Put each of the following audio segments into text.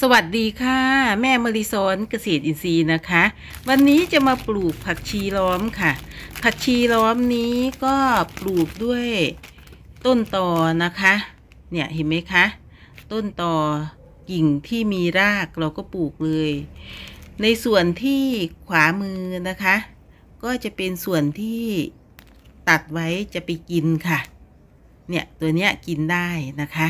สวัสดีค่ะ แม่มริซอนเกษตรอินทรีย์นะคะ วันนี้จะมาปลูกผักชีล้อมค่ะ ผักชีล้อมนี้ก็ปลูกด้วยต้นตอนะคะ เนี่ยเห็นไหมคะต้นตอกิ่งที่มีรากเราก็ปลูกเลย ในส่วนที่ขวามือนะคะ ก็จะเป็นส่วนที่ตัดไว้จะไปกินค่ะ เนี่ย ตัวเนี้ยกินได้นะคะ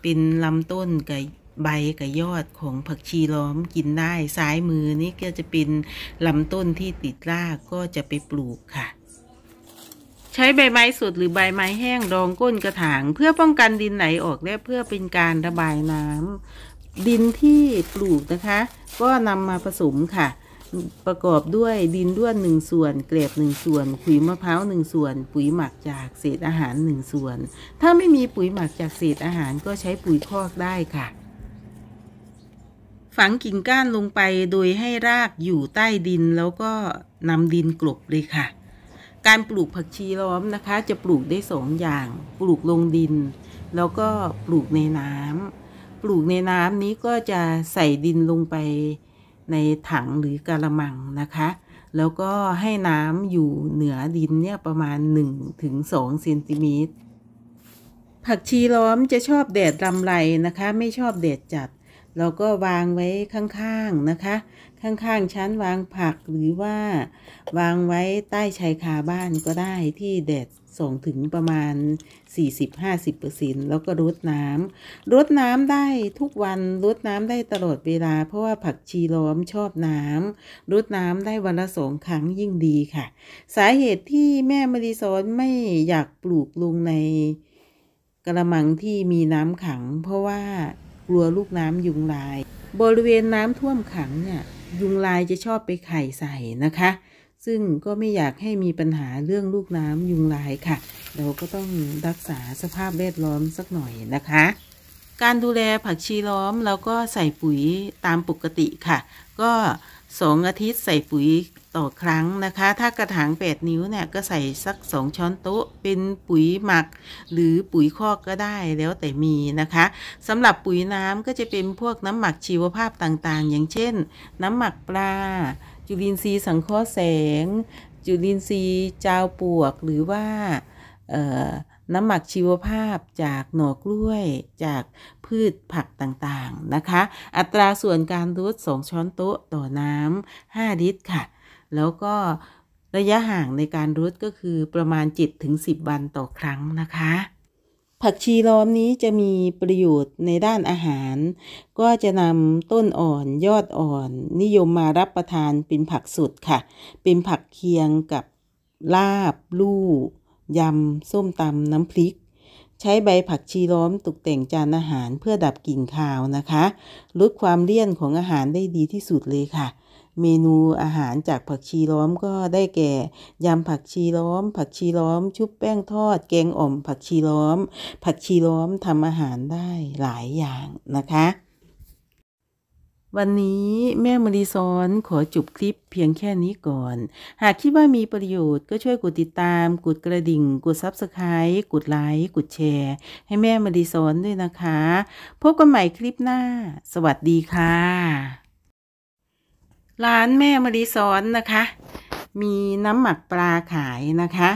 เป็นลำต้นกับใบกับยอดของผักชีล้อมกินได้ ซ้ายมือนี่ก็จะเป็นลำต้นที่ติดราก ก็จะไปปลูกค่ะ ใช้ใบไม้สดหรือใบไม้แห้งรองก้นกระถาง เพื่อป้องกันดินไหลออกและเพื่อเป็นการระบายน้ำดินที่ปลูกนะคะ ก็นำมาผสมค่ะ ประกอบด้วยดินด้วนหนึ่งส่วนเกลบหนึ่งส่วนขุยมะพร้าวหนึ่งส่วน ปุ๋ยหมักจากเศษอาหารหนึ่งส่วน ถ้าไม่มีปุ๋ยหมักจากเศษอาหารก็ใช้ปุ๋ยคอกได้ค่ะฝังกิ่งก้านลงไปโดยให้รากอยู่ใต้ดินแล้วก็นำดินกลบเลยค่ะ การปลูกผักชีล้อมนะคะ จะปลูกได้สองอย่างปลูกลงดิน แล้วก็ปลูกในน้ำปลูกในน้ำนี้ก็จะใส่ดินลงไปในถังหรือกะละมังนะคะ แล้วก็ให้น้ำอยู่เหนือดินเนี่ยประมาณ 1-2เซนติเมตรผักชีล้อมจะชอบแดดรำไรนะคะ ไม่ชอบแดดจัดเราก็วางไว้ข้างๆนะคะ ข้างๆ ชั้นวางผักหรือว่า วางไว้ใต้ชายคาบ้านก็ได้ที่แดดส่งถึงประมาณ 40-50%แล้วก็รดน้ำรดน้ำได้ทุกวันรดน้ำได้ตลอดเวลา เพราะว่าผักชีล้อมชอบน้ำรดน้ำได้วันละสองครั้งยิ่งดีค่ะ สาเหตุที่แม่มรีสอนไม่อยากปลูกลงในกระมังที่มีน้ำขัง เพราะว่ากลัวลูกน้ำยุงลาย บริเวณน้ำท่วมขังเนี่ยยุงลายจะชอบไปไข่ใส่นะคะ ซึ่งก็ไม่อยากให้มีปัญหาเรื่องลูกน้ำยุงลายค่ะ เราก็ต้องรักษาสภาพแวดล้อมสักหน่อยนะคะ การดูแลผักชีล้อมเราก็ใส่ปุ๋ยตามปกติค่ะ ก็สองอาทิตย์ใส่ปุ๋ยต่อครั้งนะคะ ถ้ากระถาง 8 นิ้วเนี่ยก็ใส่สัก 2 ช้อนโต๊ะ เป็นปุ๋ยหมักหรือปุ๋ยคอกก็ได้แล้วแต่มีนะคะ สำหรับปุ๋ยน้ำก็จะเป็นพวกน้ำหมักชีวภาพต่างๆ อย่างเช่น น้ำหมักปลา จุลินทรีย์สังเคราะห์แสง จุลินทรีย์จาวปวกหรือว่าน้ำหมักชีวภาพจากหน่อกล้วยจากพืชผักต่างๆนะคะ อัตราส่วนการรดสองช้อนโต๊ะต่อน้ำ5ลิตรค่ะแล้วก็ระยะห่างในการรุดก็คือประมาณ7-10วันต่อครั้งนะคะ ผักชีล้อมนี้จะมีประโยชน์ในด้านอาหาร ก็จะนำต้นอ่อนยอดอ่อน นิยมมารับประทานเป็นผักสดค่ะ เป็นผักเคียงกับลาบ ลู่ยำส้มตำน้ำพริกใช้ใบผักชีล้อมตกแต่งจานอาหารเพื่อดับกลิ่นคาวนะคะลดความเลี่ยนของอาหารได้ดีที่สุดเลยค่ะ เมนูอาหารจากผักชีล้อมก็ได้แก่ยำผักชีล้อม ผักชีล้อม ชุบแป้งทอดแกงอ่อม ผักชีล้อม ผักชีล้อมทำอาหารได้หลายอย่างนะคะวันนี้แม่มรีซอนขอจบคลิปเพียงแค่นี้ก่อน หากคิดว่ามีประโยชน์ก็ช่วยกดติดตาม กดกระดิ่ง กดซับสไคร b e กดไลค์ กดแชร์ ให้แม่มรีซอนด้วยนะคะ พบกันใหม่คลิปหน้า สวัสดีค่ะ ร้านแม่มรีซอนนะคะ มีน้ำหมักปลาขายนะคะ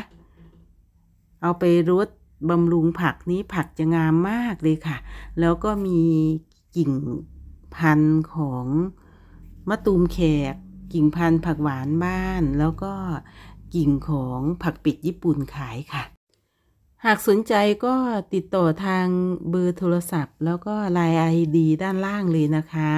เอาไปรดบำรุงผักนี้ผักจะงามมากเลยค่ะ แล้วก็มีกิ่งพันธุ์ของมะตูมแขก กิ่งพันธุ์ ผักหวานบ้าน แล้วก็กิ่งของผักปิดญี่ปุ่นขายค่ะ หากสนใจก็ติดต่อทางเบอร์โทรศัพท์ แล้วก็ไลน์ไอดีด้านล่างเลยนะคะ